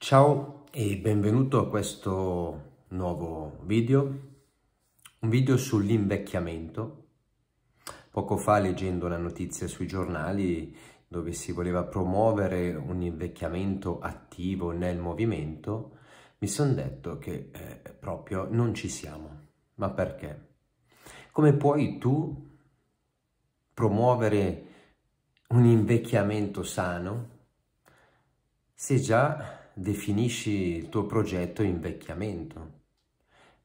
Ciao e benvenuto a questo nuovo video, un video sull'invecchiamento. Poco fa leggendo una notizia sui giornali dove si voleva promuovere un invecchiamento attivo nel movimento, mi sono detto che eh, proprio non ci siamo. Ma perché? Come puoi tu promuovere un invecchiamento sano se già definisci il tuo progetto invecchiamento.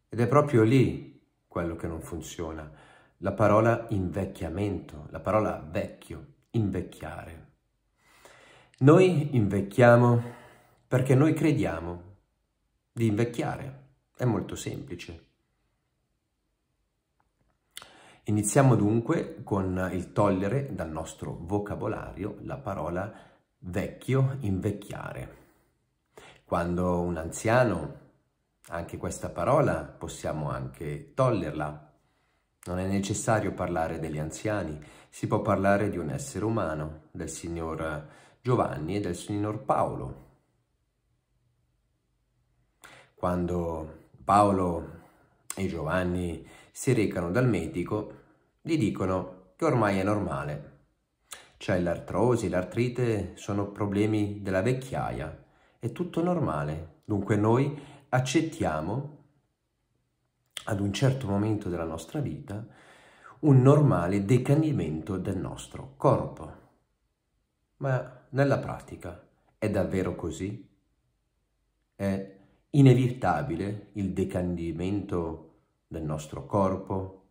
Ed è proprio lì quello che non funziona. La parola invecchiamento, la parola vecchio, invecchiare. Noi invecchiamo perché noi crediamo di invecchiare. È molto semplice. Iniziamo dunque con il togliere dal nostro vocabolario la parola vecchio, invecchiare. Quando un anziano, anche questa parola possiamo anche toglierla. Non è necessario parlare degli anziani, si può parlare di un essere umano, del signor Giovanni e del signor Paolo. Quando Paolo e Giovanni si recano dal medico, gli dicono che ormai è normale. C'è l'artrosi, l'artrite, sono problemi della vecchiaia, è tutto normale. Dunque noi accettiamo ad un certo momento della nostra vita un normale decadimento del nostro corpo. Ma nella pratica è davvero così? È inevitabile il decadimento del nostro corpo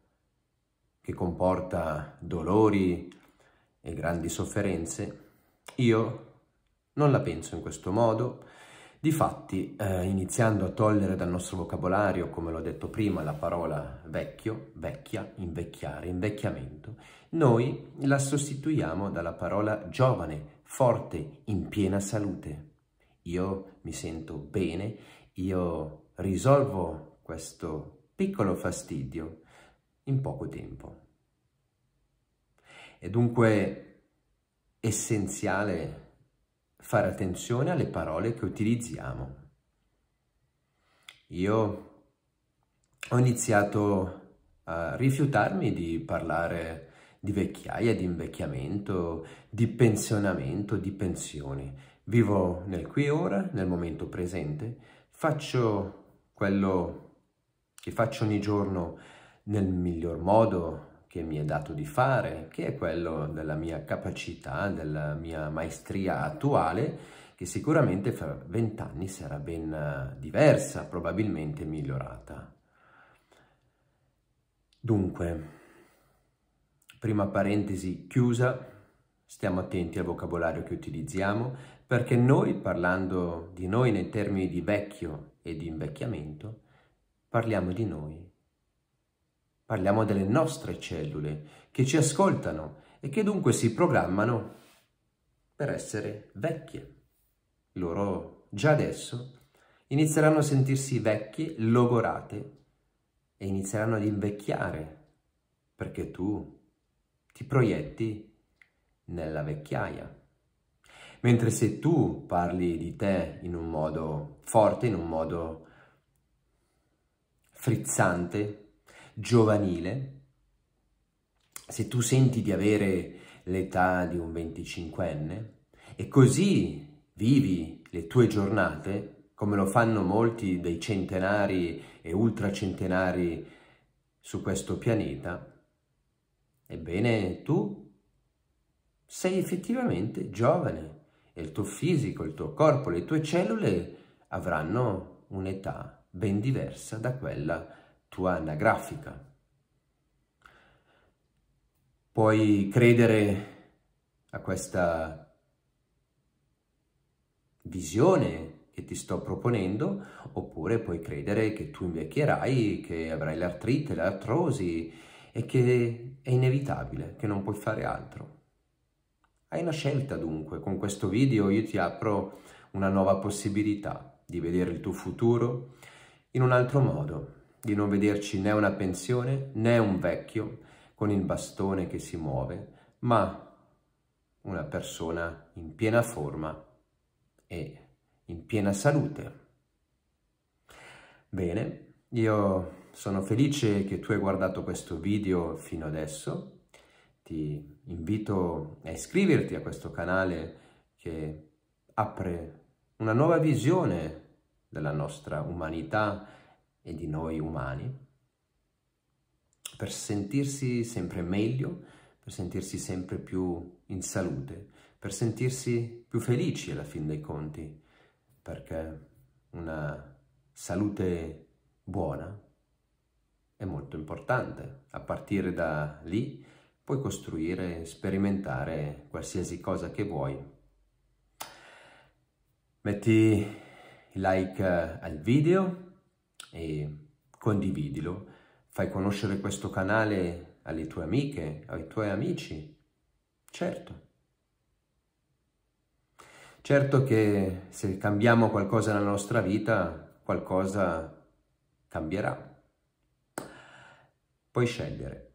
che comporta dolori e grandi sofferenze? Io non la penso in questo modo. Difatti, eh, iniziando a togliere dal nostro vocabolario, come l'ho detto prima, la parola vecchio, vecchia, invecchiare, invecchiamento, noi la sostituiamo dalla parola giovane, forte, in piena salute. Io mi sento bene, io risolvo questo piccolo fastidio in poco tempo. È dunque essenziale fare attenzione alle parole che utilizziamo. Io ho iniziato a rifiutarmi di parlare di vecchiaia, di invecchiamento, di pensionamento, di pensioni. Vivo nel qui e ora, nel momento presente, faccio quello che faccio ogni giorno nel miglior modo, che mi è dato di fare, che è quello della mia capacità, della mia maestria attuale, che sicuramente fra vent'anni sarà ben eh, diversa, probabilmente migliorata. Dunque, prima parentesi chiusa, stiamo attenti al vocabolario che utilizziamo, perché noi, parlando di noi nei termini di vecchio e di invecchiamento, parliamo di noi Parliamo delle nostre cellule che ci ascoltano e che dunque si programmano per essere vecchie. Loro già adesso inizieranno a sentirsi vecchie, logorate e inizieranno ad invecchiare perché tu ti proietti nella vecchiaia. Mentre se tu parli di te in un modo forte, in un modo frizzante, giovanile, se tu senti di avere l'età di un 25enne e così vivi le tue giornate, come lo fanno molti dei centenari e ultracentenari su questo pianeta, ebbene tu sei effettivamente giovane e il tuo fisico, il tuo corpo, le tue cellule avranno un'età ben diversa da quella tua anagrafica. Puoi credere a questa visione che ti sto proponendo, oppure puoi credere che tu invecchierai, che avrai l'artrite, l'artrosi e che è inevitabile, che non puoi fare altro. Hai una scelta dunque, con questo video io ti apro una nuova possibilità di vedere il tuo futuro in un altro modo, di non vederci né una pensione né un vecchio con il bastone che si muove, ma una persona in piena forma e in piena salute. Bene, io sono felice che tu hai guardato questo video fino adesso. Ti invito a iscriverti a questo canale che apre una nuova visione della nostra umanità e di noi umani, per sentirsi sempre meglio, per sentirsi sempre più in salute, per sentirsi più felici alla fin dei conti, perché una salute buona è molto importante. A partire da lì puoi costruire, sperimentare qualsiasi cosa che vuoi. Metti like al video, e condividilo, fai conoscere questo canale alle tue amiche, ai tuoi amici, certo. Certo che se cambiamo qualcosa nella nostra vita, qualcosa cambierà. Puoi scegliere,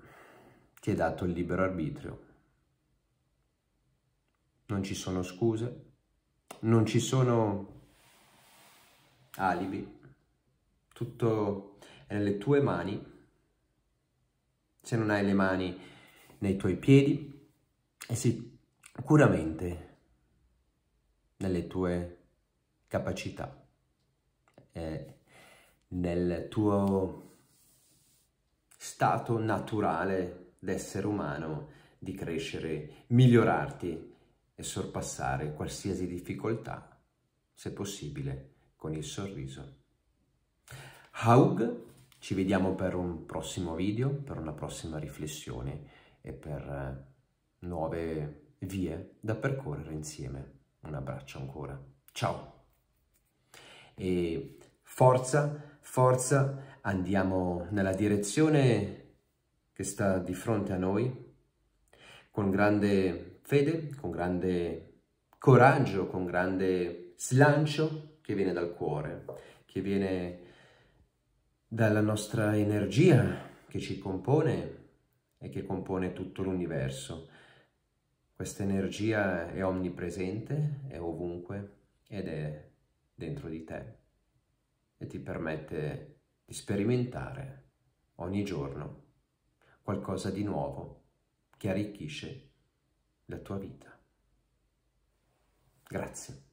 ti è dato il libero arbitrio. Non ci sono scuse, non ci sono alibi tutto è nelle tue mani, se non hai le mani nei tuoi piedi, è sicuramente nelle tue capacità, è eh, nel tuo stato naturale d'essere umano di crescere, migliorarti e sorpassare qualsiasi difficoltà, se possibile, con il sorriso. Haug, ci vediamo per un prossimo video, per una prossima riflessione e per eh, nuove vie da percorrere insieme. Un abbraccio ancora. Ciao! E forza, forza, andiamo nella direzione che sta di fronte a noi con grande fede, con grande coraggio, con grande slancio che viene dal cuore, che viene dalla nostra energia che ci compone e che compone tutto l'universo. Questa energia è omnipresente, è ovunque ed è dentro di te e ti permette di sperimentare ogni giorno qualcosa di nuovo che arricchisce la tua vita. Grazie.